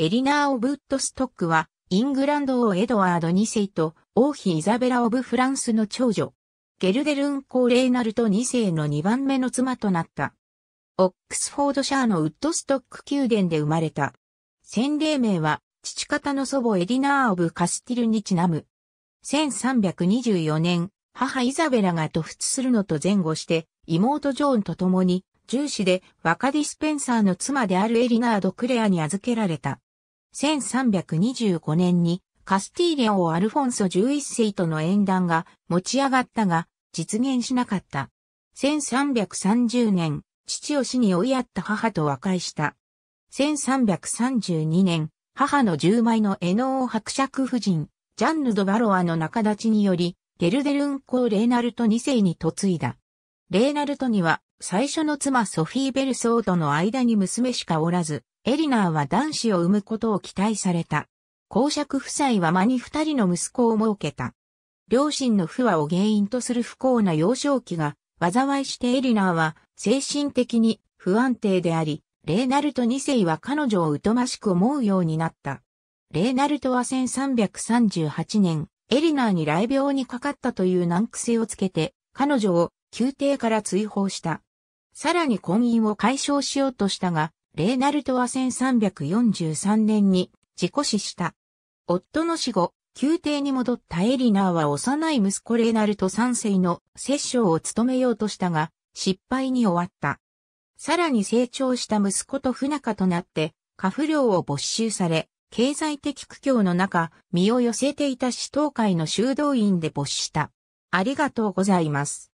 エリナー・オブッドストックは、イングランド王エドワード2世と王妃イザベラ・オブ・フランスの長女、ゲルデルンーレーナルト2世の2番目の妻となった。オックスフォードシャーのウッドストック宮殿で生まれた。洗礼名は、父方の祖母エリナー・オブ・カスティルにちなむ。1324年、母イザベラが突出するのと前後して、妹ジョーンと共に、重視で若ディスペンサーの妻であるエリナード・クレアに預けられた。1325年にカスティーリア王アルフォンソ11世との縁談が持ち上がったが、実現しなかった。1330年、父を死に追いやった母と和解した。1332年、母の10枚のエノー伯爵夫人、ジャンヌ・ド・バロアの仲立ちにより、ゲルデルン公レーナルト2世に嫁いだ。レーナルトには、最初の妻ソフィー・ベルソーとの間に娘しかおらず、エリナーは男子を産むことを期待された。公爵夫妻は間に二人の息子を設けた。両親の不和を原因とする不幸な幼少期が、災いしてエリナーは精神的に不安定であり、レーナルト2世は彼女を疎ましく思うようになった。レーナルトは1338年、エリナーに雷病にかかったという難癖をつけて、彼女を宮廷から追放した。さらに婚姻を解消しようとしたが、レーナルトは1343年に事故死した。夫の死後、宮廷に戻ったエリナーは幼い息子レーナルト3世の摂政を務めようとしたが、失敗に終わった。さらに成長した息子と不仲となって、家父領を没収され、経済的苦境の中、身を寄せていた死闘会の修道院で没した。ありがとうございます。